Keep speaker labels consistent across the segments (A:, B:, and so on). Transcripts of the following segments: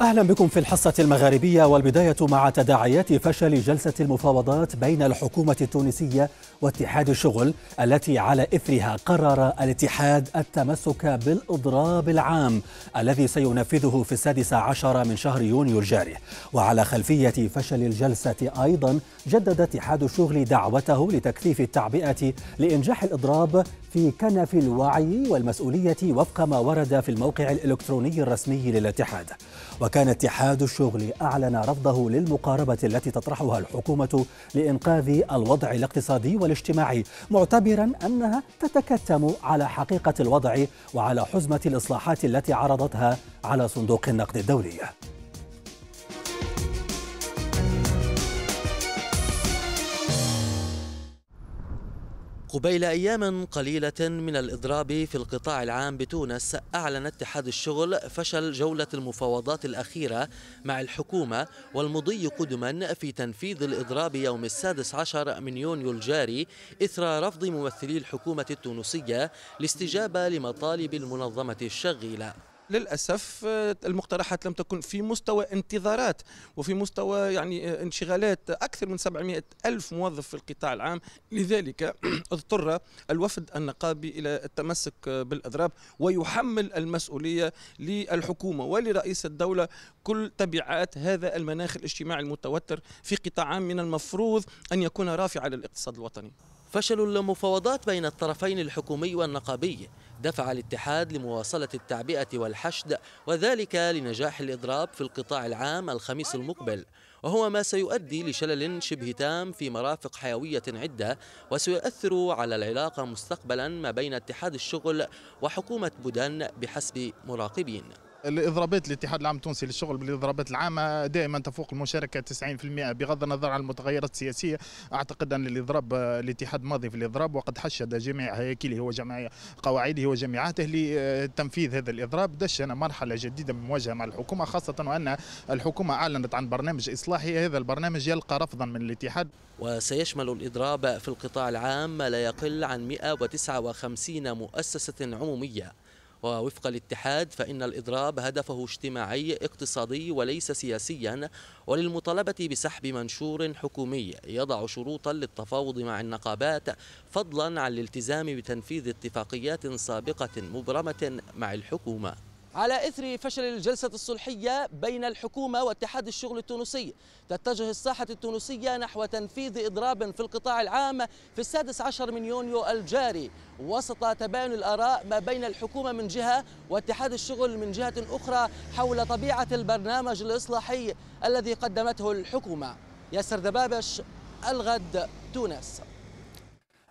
A: أهلا بكم في الحصة المغاربية والبداية مع تداعيات فشل جلسة المفاوضات بين الحكومة التونسية واتحاد الشغل التي على إثرها قرر الاتحاد التمسك بالإضراب العام الذي سينفذه في السادس عشر من شهر يونيو الجاري وعلى خلفية فشل الجلسة أيضا جدد اتحاد الشغل دعوته لتكثيف التعبئة لإنجاح الإضراب في كنف الوعي والمسؤولية وفق ما ورد في الموقع الإلكتروني الرسمي للاتحاد وكان اتحاد الشغل أعلن رفضه للمقاربة التي تطرحها الحكومة لإنقاذ الوضع الاقتصادي والاجتماعي معتبرا أنها تتكتم على حقيقة الوضع وعلى حزمة الإصلاحات التي عرضتها على صندوق النقد الدولي
B: قبيل أيام قليلة من الإضراب في القطاع العام بتونس أعلن اتحاد الشغل فشل جولة المفاوضات الأخيرة مع الحكومة والمضي قدما في تنفيذ الإضراب يوم السادس عشر من يونيو الجاري إثر رفض ممثلي الحكومة التونسية الاستجابة لمطالب المنظمة الشغيلة للاسف آه، المقترحات لم تكن في مستوى انتظارات وفي مستوى يعني آه، انشغالات اكثر من 700 الف موظف في القطاع العام لذلك اضطر الوفد النقابي الى التمسك بالاضراب ويحمل المسؤوليه للحكومه ولرئيس الدوله كل تبعات هذا المناخ الاجتماعي المتوتر في قطاع عام من المفروض ان يكون رافعا للاقتصاد الوطني فشل المفاوضات بين الطرفين الحكومي والنقابي دفع الاتحاد لمواصلة التعبئة والحشد وذلك لنجاح الإضراب في القطاع العام الخميس المقبل وهو ما سيؤدي لشلل شبه تام في مرافق حيوية عدة وسيؤثر على العلاقة مستقبلا ما بين اتحاد الشغل وحكومة بودان بحسب مراقبين
C: الإضرابات الاتحاد العام التونسي للشغل بالإضرابات العامة دائما تفوق المشاركة 90% بغض النظر عن المتغيرات السياسية أعتقد أن الإضراب الاتحاد ماضي في الإضراب وقد حشد جميع هياكله وجميع قواعده وجامعاته لتنفيذ هذا الإضراب دشنا مرحلة جديدة من مواجهة مع الحكومة خاصة وأن الحكومة أعلنت عن برنامج إصلاحي هذا البرنامج يلقى رفضا من الاتحاد
B: وسيشمل الإضراب في القطاع العام ما لا يقل عن 159 مؤسسة عمومية ووفق الاتحاد فإن الإضراب هدفه اجتماعي اقتصادي وليس سياسيا وللمطالبة بسحب منشور حكومي يضع شروطا للتفاوض مع النقابات فضلا عن الالتزام بتنفيذ اتفاقيات سابقة مبرمة مع الحكومة على إثر فشل الجلسة الصلحية بين الحكومة واتحاد الشغل التونسي تتجه الساحة التونسية نحو تنفيذ إضراب في القطاع العام في السادس عشر من يونيو الجاري وسط تباين الآراء ما بين الحكومة من جهة واتحاد الشغل من جهة أخرى حول طبيعة البرنامج الإصلاحي الذي قدمته الحكومة ياسر دبابش الغد تونس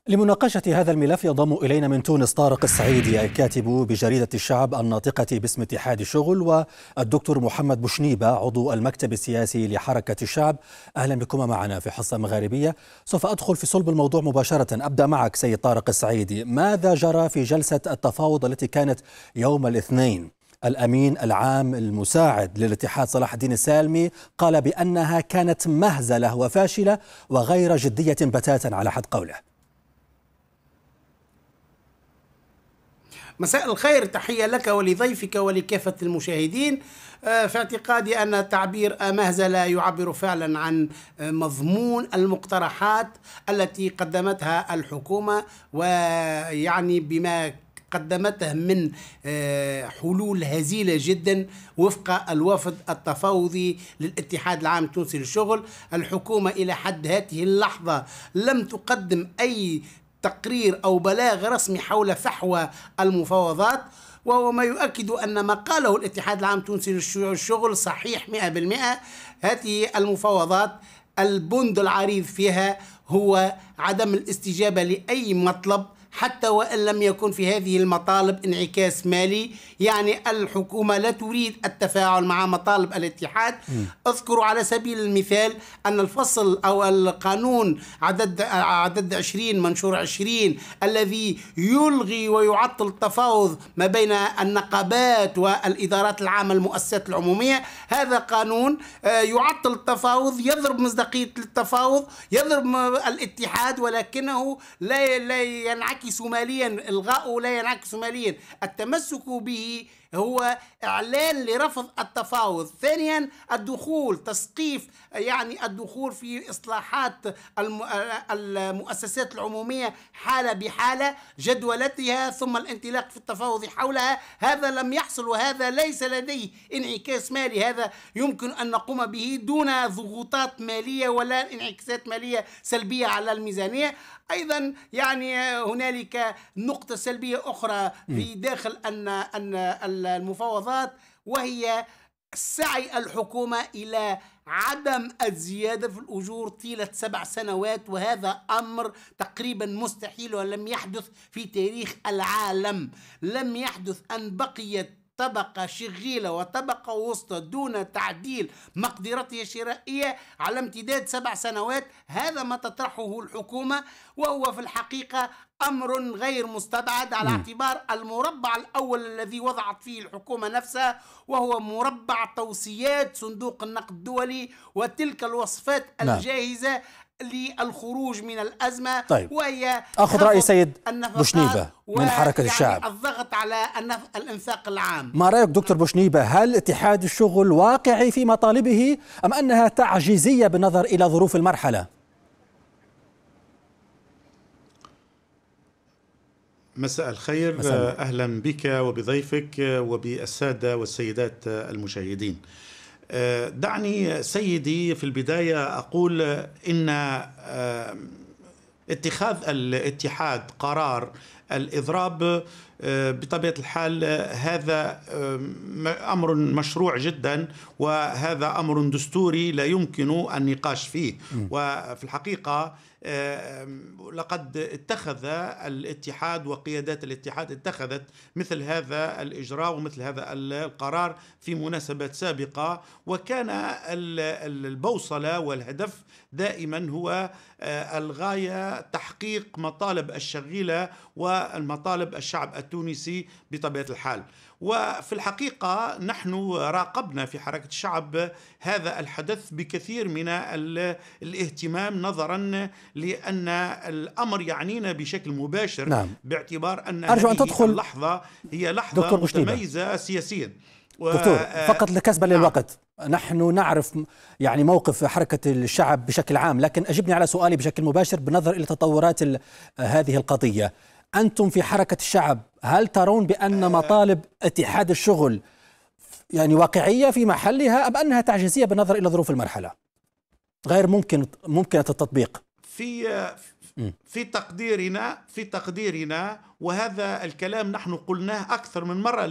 A: لمناقشة هذا الملف ينضم إلينا من تونس طارق السعيدي الكاتب بجريدة الشعب الناطقة باسم اتحاد الشغل والدكتور محمد بوشنيبة عضو المكتب السياسي لحركة الشعب أهلا بكما معنا في حصة مغاربية سوف أدخل في صلب الموضوع مباشرة أبدأ معك سيد طارق السعيدي ماذا جرى في جلسة التفاوض التي كانت يوم الاثنين الأمين العام المساعد للاتحاد صلاح الدين السالمي قال بأنها كانت مهزلة وفاشلة وغير جدية بتاتا على حد قوله
D: مساء الخير تحية لك ولضيفك ولكافة المشاهدين آه، في اعتقادي أن تعبير مهزلة يعبر فعلا عن مضمون المقترحات التي قدمتها الحكومة ويعني بما قدمته من آه، حلول هزيله جدا وفق الوفد التفاوضي للاتحاد العام التونسي للشغل الحكومه الى حد هذه اللحظه لم تقدم اي تقرير أو بلاغ رسمي حول فحوى المفاوضات وهو ما يؤكد أن ما قاله الاتحاد العام التونسي للشغل صحيح 100% هذه المفاوضات البند العريض فيها هو عدم الاستجابة لأي مطلب حتى وان لم يكن في هذه المطالب انعكاس مالي يعني الحكومه لا تريد التفاعل مع مطالب الاتحاد م. اذكر على سبيل المثال ان الفصل او القانون عدد عدد 20 منشور 20 الذي يلغي ويعطل التفاوض ما بين النقابات والادارات العامه المؤسسات العموميه هذا قانون آه، يعطل التفاوض يضرب مصداقيه التفاوض يضرب الاتحاد ولكنه لا لا ينعكس ينعكس ماليا إلغاؤه لا ينعكس ماليا التمسك به هو إعلان لرفض التفاوض ثانيا الدخول تسقيف يعني الدخول في إصلاحات المؤسسات العمومية حالة بحالة جدولتها ثم الانطلاق في التفاوض حولها هذا لم يحصل وهذا ليس لديه انعكاس مالي هذا يمكن أن نقوم به دون ضغوطات مالية ولا انعكاسات مالية سلبية على الميزانية ايضا يعني هنالك نقطه سلبيه اخرى في داخل ان ان المفاوضات وهي سعي الحكومة إلى عدم الزيادة في الأجور طيلة سبع سنوات وهذا أمر تقريبا مستحيل ولم يحدث في تاريخ العالم لم يحدث أن بقيت طبقة شغيلة وطبقة وسطى دون تعديل مقدرتها الشرائية على امتداد سبع سنوات هذا ما تطرحه الحكومة وهو في الحقيقة أمر غير مستبعد على اعتبار المربع الأول الذي وضعت فيه الحكومة نفسها وهو مربع توصيات صندوق النقد الدولي وتلك الوصفات نعم. الجاهزة للخروج من الأزمة طيب. وهي أخذ رأي سيد بوشنيبة من حركة يعني الشعب الضغط على الإنفاق العام
A: ما رأيك دكتور بوشنيبة هل اتحاد الشغل واقعي في مطالبه أم أنها تعجيزية بالنظر إلى ظروف المرحلة؟
C: مساء الخير مساء. أهلا بك وبضيفك وبالسادة والسيدات المشاهدين آه، دعني سيدي في البدايه اقول ان آه، اتخاذ الاتحاد قرار الإضراب آه، بطبيعة الحال آه، هذا آه، أمر مشروع جدا وهذا أمر دستوري لا يمكن النقاش فيه وفي الحقيقة لقد اتخذ الاتحاد وقيادات الاتحاد اتخذت مثل هذا الإجراء ومثل هذا القرار في مناسبات سابقة وكان البوصلة والهدف دائما هو الغاية تحقيق مطالب الشغيلة و المطالب الشعب التونسي بطبيعة الحال وفي الحقيقة نحن راقبنا في حركة الشعب هذا الحدث بكثير من الاهتمام نظرا لأن الأمر يعنينا بشكل مباشر نعم. باعتبار أن أرجو أن تدخل اللحظة هي لحظة دكتور متميزة سياسيا دكتور فقط
A: لكسبا نعم. للوقت نحن نعرف يعني موقف حركة الشعب بشكل عام لكن أجبني على سؤالي بشكل مباشر بالنظر إلى تطورات هذه القضية أنتم في حركة الشعب هل ترون بأن آه. مطالب اتحاد الشغل يعني واقعية في محلها أم أنها تعجيزية بالنظر إلى ظروف المرحلة غير ممكن ممكنة التطبيق
C: في في تقديرنا في تقديرنا وهذا الكلام نحن قلناه أكثر من مرة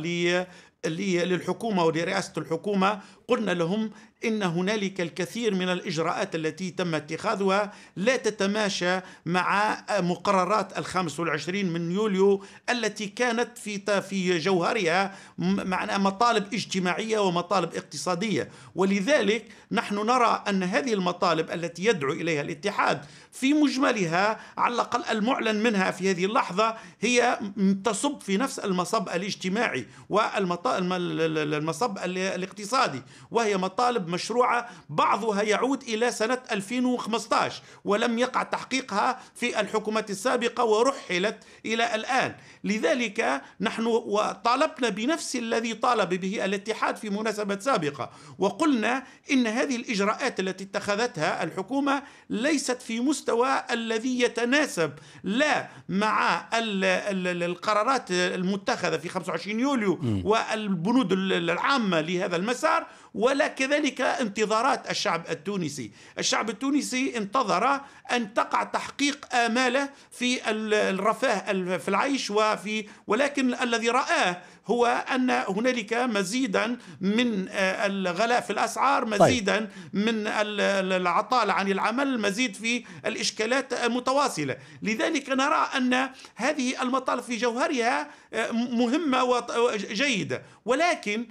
C: للحكومة ولرئاسة الحكومة قلنا لهم ان هنالك الكثير من الاجراءات التي تم اتخاذها لا تتماشى مع مقررات ال 25 من يوليو التي كانت في في جوهرها معنى مطالب اجتماعيه ومطالب اقتصاديه ولذلك نحن نرى ان هذه المطالب التي يدعو اليها الاتحاد في مجملها على الاقل المعلن منها في هذه اللحظه هي تصب في نفس المصب الاجتماعي والمصب الاقتصادي وهي مطالب مشروعة بعضها يعود إلى سنة 2015 ولم يقع تحقيقها في الحكومة السابقة ورحلت إلى الآن لذلك نحن وطالبنا بنفس الذي طالب به الاتحاد في مناسبة سابقة وقلنا إن هذه الإجراءات التي اتخذتها الحكومة ليست في مستوى الذي يتناسب لا مع القرارات المتخذة في 25 يوليو والبنود العامة لهذا المسار ولا كذلك انتظارات الشعب التونسي الشعب التونسي انتظر أن تقع تحقيق آماله في الرفاه في العيش وفي ولكن الذي رآه هو أن هنالك مزيدا من آه، الغلاء في الأسعار طيب. مزيدا من العطالة عن العمل مزيد في الإشكالات متواصلة لذلك نرى أن هذه المطالب في جوهرها آه، مهمة وجيدة آه، ولكن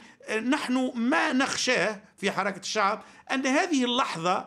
C: نحن ما نخشاه في حركة الشعب أن هذه اللحظة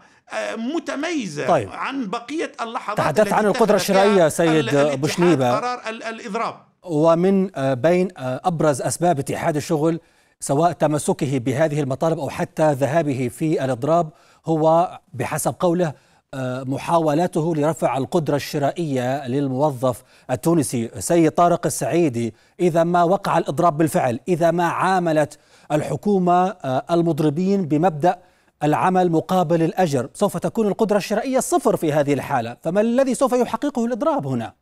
C: متميزة طيب. عن بقية اللحظات تحدثت عن القدرة الشرائية سيد بوشنيبة قرار الإضراب
A: ومن آه، بين آه، ابرز اسباب اتحاد الشغل سواء تمسكه بهذه المطالب او حتى ذهابه في الاضراب هو بحسب قوله آه، محاولاته لرفع القدرة الشرائية للموظف التونسي سيد طارق السعيدي إذا ما وقع الإضراب بالفعل إذا ما عاملت الحكومة المضربين بمبدأ العمل مقابل الأجر سوف تكون القدرة الشرائية صفر في هذه الحالة فما الذي سوف يحققه الإضراب هنا؟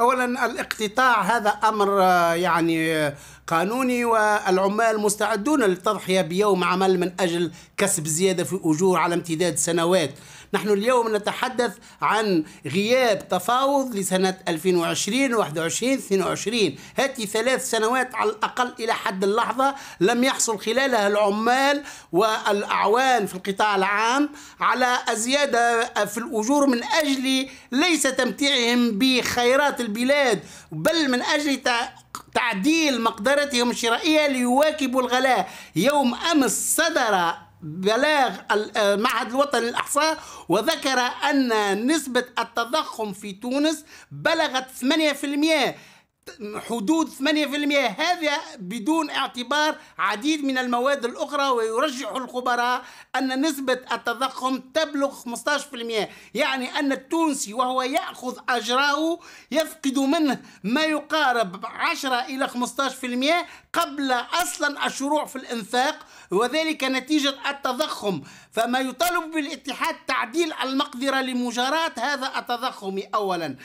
D: اولا الاقتطاع هذا امر آه، يعني آه، قانوني والعمال مستعدون للتضحيه بيوم عمل من اجل كسب زياده في الاجور على امتداد سنوات نحن اليوم نتحدث عن غياب تفاوض لسنة 2020 21 22 هاتي ثلاث سنوات على الأقل إلى حد اللحظة لم يحصل خلالها العمال والأعوان في القطاع العام على الزيادة في الأجور من أجل ليس تمتيعهم بخيرات البلاد بل من أجل تعديل مقدرتهم الشرائية ليواكبوا الغلاء يوم أمس صدر بلاغ المعهد آه، الوطني للإحصاء وذكر أن نسبة التضخم في تونس بلغت 8% حدود 8% هذا بدون اعتبار عديد من المواد الأخرى ويرجح الخبراء أن نسبة التضخم تبلغ 15% يعني أن التونسي وهو يأخذ أجراه يفقد منه ما يقارب 10 إلى 15% قبل أصلا الشروع في الإنفاق وذلك نتيجة التضخم فما يطالب بالاتحاد تعديل المقدرة لمجاراة هذا التضخم أولا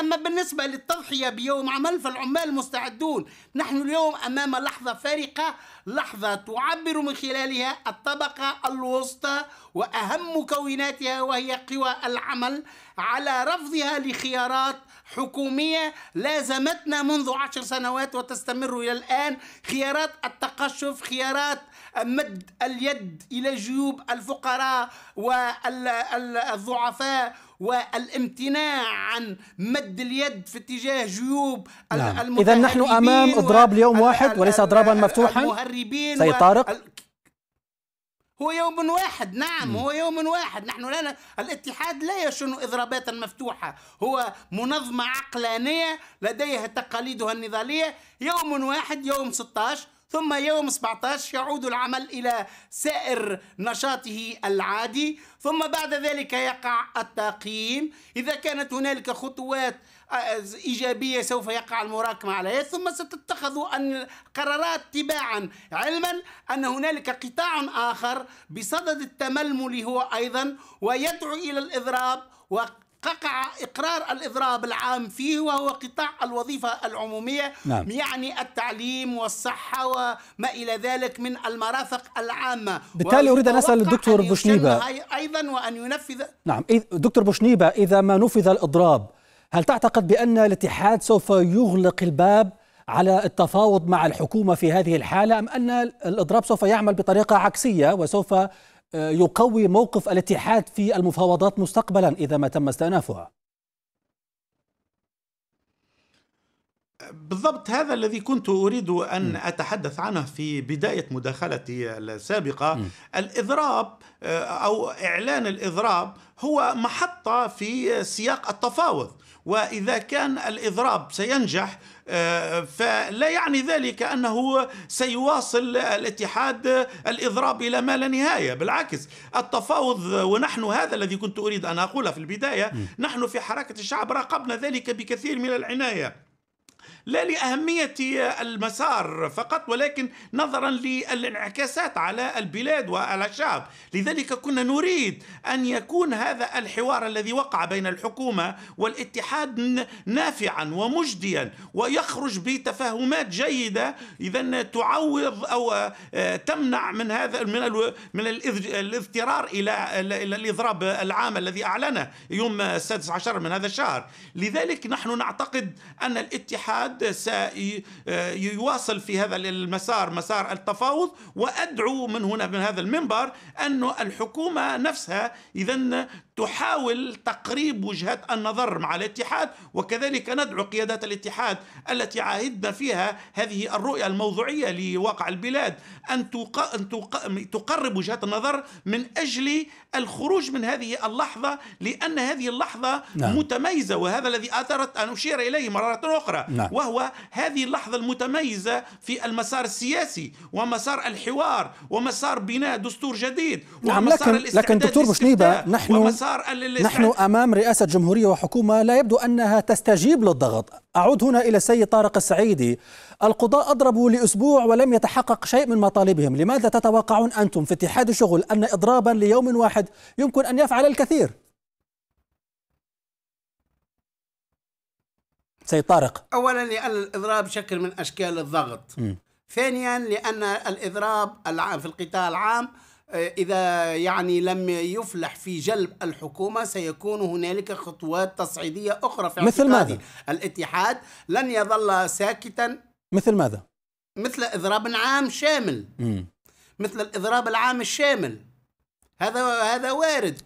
D: أما بالنسبة للتضحية بيوم عمل فالعمال مستعدون نحن اليوم أمام لحظة فارقة لحظة تعبر من خلالها الطبقة الوسطى وأهم مكوناتها وهي قوى العمل على رفضها لخيارات حكومية لازمتنا منذ عشر سنوات وتستمر إلى الآن خيارات التقشف خيارات مد اليد إلى جيوب الفقراء والضعفاء والامتناع عن مد اليد في اتجاه جيوب نعم. إذا نحن أمام إضراب
A: ليوم واحد وليس إضرابا مفتوحا
D: سيد طارق هو يوم واحد نعم م. هو يوم واحد نحن لا الاتحاد لا يشن إضرابات مفتوحة هو منظمة عقلانية لديها تقاليدها النضالية يوم واحد يوم 16 ثم يوم 17 يعود العمل إلى سائر نشاطه العادي ثم بعد ذلك يقع التقييم إذا كانت هنالك خطوات آه، إيجابية سوف يقع المراكمة عليها ثم ستتخذ القرارات قرارات تباعا علما أن هنالك قطاع آخر بصدد التململ هو أيضا ويدعو إلى الإضراب قطع إقرار الإضراب العام فيه وهو قطاع الوظيفة العمومية نعم. يعني التعليم والصحة وما إلى ذلك من المرافق العامة بالتالي أريد أن أسأل الدكتور بوشنيبة أيضا وأن ينفذ
A: نعم دكتور بوشنيبة إذا ما نفذ الإضراب هل تعتقد بأن الاتحاد سوف يغلق الباب على التفاوض مع الحكومة في هذه الحالة أم أن الإضراب سوف يعمل بطريقة عكسية وسوف يقوي موقف الاتحاد في المفاوضات مستقبلا إذا ما تم استئنافها
C: بالضبط هذا الذي كنت اريد ان اتحدث عنه في بدايه مداخلتي السابقه م. الاضراب آه، او اعلان الاضراب هو محطه في سياق التفاوض واذا كان الاضراب سينجح فلا يعني ذلك أنه سيواصل الاتحاد الإضراب إلى ما لا نهاية بالعكس التفاوض ونحن هذا الذي كنت أريد أن أقوله في البداية نحن في حركة الشعب راقبنا ذلك بكثير من العناية لا لأهمية المسار فقط ولكن نظرا للانعكاسات على البلاد وعلى الشعب لذلك كنا نريد أن يكون هذا الحوار الذي وقع بين الحكومة والاتحاد نافعا ومجديا ويخرج بتفاهمات جيدة إذا تعوض أو آه، تمنع من هذا من من الاضطرار إلى إلى الإضراب العام الذي أعلنه يوم 16 من هذا الشهر لذلك نحن نعتقد أن الاتحاد الاتحاد آه، سيواصل في هذا المسار مسار التفاوض وأدعو من هنا من هذا المنبر أن الحكومة نفسها إذا تحاول تقريب وجهات النظر مع الاتحاد وكذلك ندعو قيادات الاتحاد التي عهدنا فيها هذه الرؤية الموضوعية لواقع البلاد أن تقرب وجهات النظر من أجل الخروج من هذه اللحظة لأن هذه اللحظة نعم. متميزة وهذا الذي أثرت أن أشير إليه مرة أخرى نعم. وهو هذه اللحظة المتميزة في المسار السياسي ومسار الحوار ومسار بناء دستور جديد نعم ومسار الاستعداد لكن دكتور نحن القرار اللي نحن
A: أمام رئاسة جمهورية وحكومة لا يبدو أنها تستجيب للضغط أعود هنا إلى السيد طارق السعيدي القضاء أضربوا لأسبوع ولم يتحقق شيء من مطالبهم لماذا تتوقعون أنتم في اتحاد الشغل أن إضرابا ليوم واحد يمكن أن يفعل الكثير سيد طارق
D: أولا لأن الإضراب شكل من أشكال الضغط م. ثانيا لأن الإضراب في القتال العام إذا يعني لم يفلح في جلب الحكومة سيكون هنالك خطوات تصعيدية أخرى في مثل ماذا؟ الاتحاد لن يظل ساكتا مثل ماذا؟ مثل إضراب عام شامل م. مثل الإضراب العام الشامل هذا هذا وارد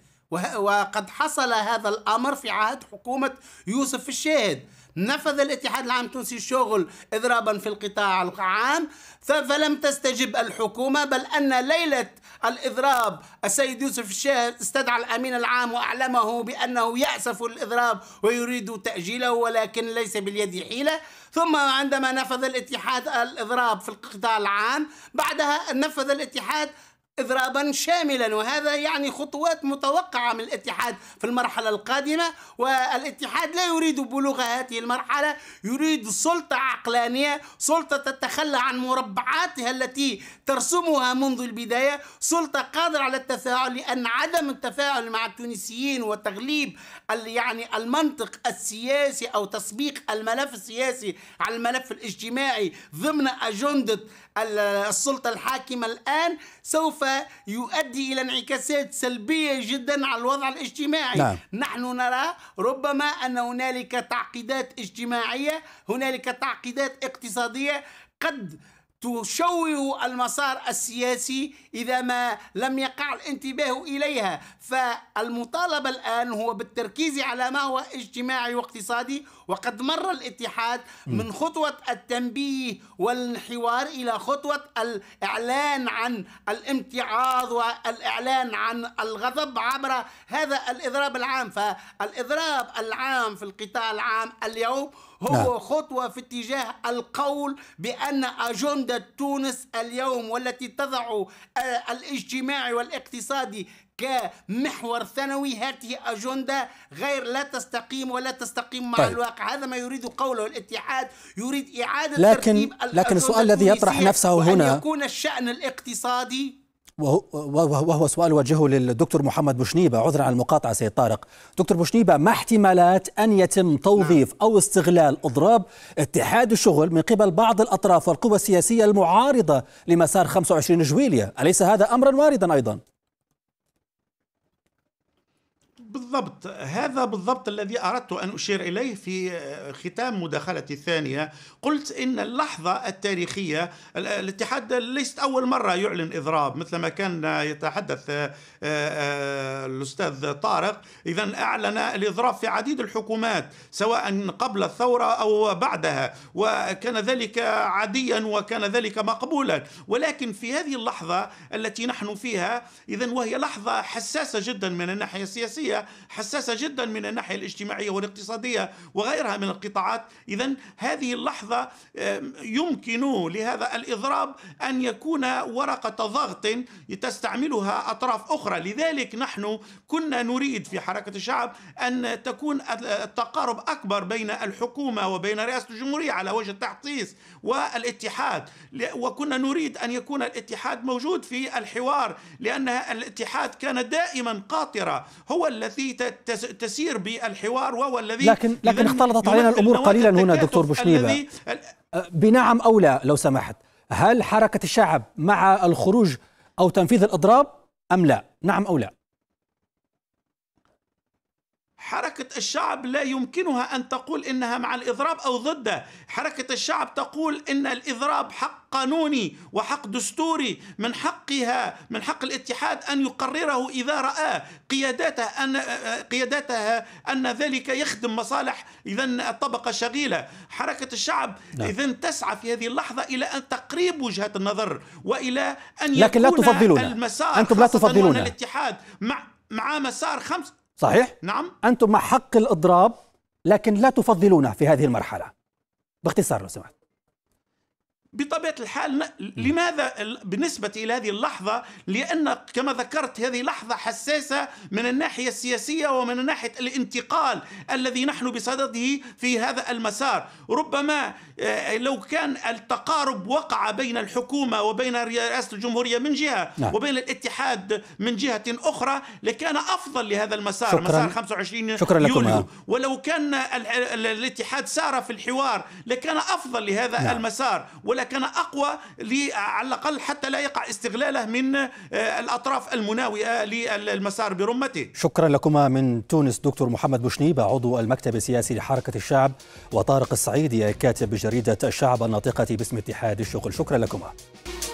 D: وقد حصل هذا الأمر في عهد حكومة يوسف الشاهد نفذ الاتحاد العام التونسي الشغل إضرابا في القطاع العام فلم تستجب الحكومة بل أن ليلة الإضراب السيد يوسف الشاه استدعى الأمين العام وأعلمه بأنه يأسف الإضراب ويريد تأجيله ولكن ليس باليد حيلة ثم عندما نفذ الاتحاد الإضراب في القطاع العام بعدها نفذ الاتحاد إضرابا شاملا وهذا يعني خطوات متوقعة من الاتحاد في المرحلة القادمة والاتحاد لا يريد بلوغ هذه المرحلة يريد سلطة عقلانية سلطة تتخلى عن مربعاتها التي ترسمها منذ البداية سلطة قادرة على التفاعل لأن عدم التفاعل مع التونسيين وتغليب يعني المنطق السياسي أو تسبيق الملف السياسي على الملف الاجتماعي ضمن أجندة السلطة الحاكمة الآن سوف يؤدي إلى انعكاسات سلبية جدا على الوضع الاجتماعي نعم. نحن نرى ربما أن هنالك تعقيدات اجتماعية هنالك تعقيدات اقتصادية قد تشوه المسار السياسي إذا ما لم يقع الانتباه إليها فالمطالبة الآن هو بالتركيز على ما هو اجتماعي واقتصادي وقد مر الاتحاد من خطوة التنبيه والحوار إلى خطوة الإعلان عن الامتعاض والإعلان عن الغضب عبر هذا الإضراب العام فالإضراب العام في القطاع العام اليوم نعم. هو نعم. خطوة في اتجاه القول بأن أجندة تونس اليوم والتي تضع آه، الاجتماعي والاقتصادي كمحور ثانوي هذه أجندة غير لا تستقيم ولا تستقيم مع طيب. الواقع هذا ما يريد قوله الاتحاد يريد إعادة لكن ترتيب لكن السؤال الذي يطرح نفسه هنا يكون الشأن الاقتصادي
A: وهو سؤال وجهه للدكتور محمد بوشنيبة عذرا عن المقاطعة سيد طارق دكتور بوشنيبة ما احتمالات أن يتم توظيف نعم. أو استغلال أضراب اتحاد الشغل من قبل بعض الأطراف والقوى السياسية المعارضة لمسار 25 جويلية أليس هذا أمرا واردا أيضا؟
C: بالضبط هذا بالضبط الذي أردت أن أشير إليه في آه، ختام مداخلتي الثانية قلت إن اللحظة التاريخية آه، الاتحاد ليست أول مرة يعلن إضراب مثل ما كان يتحدث آه، الأستاذ طارق إذا أعلن الإضراب في عديد الحكومات سواء قبل الثورة أو بعدها وكان ذلك عاديا وكان ذلك مقبولا ولكن في هذه اللحظة التي نحن فيها إذا وهي لحظة حساسة جدا من الناحية السياسية حساسة جدا من الناحية الاجتماعية والاقتصادية وغيرها من القطاعات إذا هذه اللحظة يمكن لهذا الإضراب أن يكون ورقة ضغط تستعملها أطراف أخرى لذلك نحن كنا نريد في حركة الشعب أن تكون التقارب أكبر بين الحكومة وبين رئاسة الجمهورية على وجه التحصيص والاتحاد وكنا نريد أن يكون الاتحاد موجود في الحوار لأن الاتحاد كان دائما قاطرة هو الذي التي تسير بالحوار وهو الذي لكن لكن اختلطت علينا الامور قليلا هنا دكتور بوشنيبه أه،
A: بنعم او لا لو سمحت هل حركه الشعب مع الخروج او تنفيذ الاضراب ام لا نعم او لا
C: حركة الشعب لا يمكنها أن تقول إنها مع الإضراب أو ضده حركة الشعب تقول إن الإضراب حق قانوني وحق دستوري من حقها من حق الاتحاد أن يقرره إذا رأى قياداته أن, قياداتها أن ذلك يخدم مصالح إذا الطبقة الشغيلة حركة الشعب نعم. إذا تسعى في هذه اللحظة إلى أن تقريب وجهة النظر وإلى أن يكون لكن لا تفضلون المسار أنتم لا تفضلون الاتحاد مع مع مسار خمس
A: صحيح؟ نعم أنتم مع حق الإضراب لكن لا تفضلونه في هذه المرحلة باختصار لو سمحت
C: بطبيعة الحال لماذا بالنسبة إلى هذه اللحظة لأن كما ذكرت هذه لحظة حساسة من الناحية السياسية ومن ناحية الانتقال الذي نحن بصدده في هذا المسار ربما آه، لو كان التقارب وقع بين الحكومة وبين رئاسة الجمهورية من جهة نعم. وبين الاتحاد من جهة أخرى لكان أفضل لهذا المسار شكرا. مسار 25 شكرا يوليو لكم. ولو كان الاتحاد سار في الحوار لكان أفضل لهذا نعم. المسار ولكن كان أقوى على الأقل حتى لا يقع استغلاله من آه، الأطراف المناوئة للمسار برمته
A: شكرا لكما من تونس دكتور محمد بوشنيبة عضو المكتب السياسي لحركة الشعب وطارق السعيدي كاتب جريده الشعب الناطقة باسم اتحاد الشغل شكرا لكما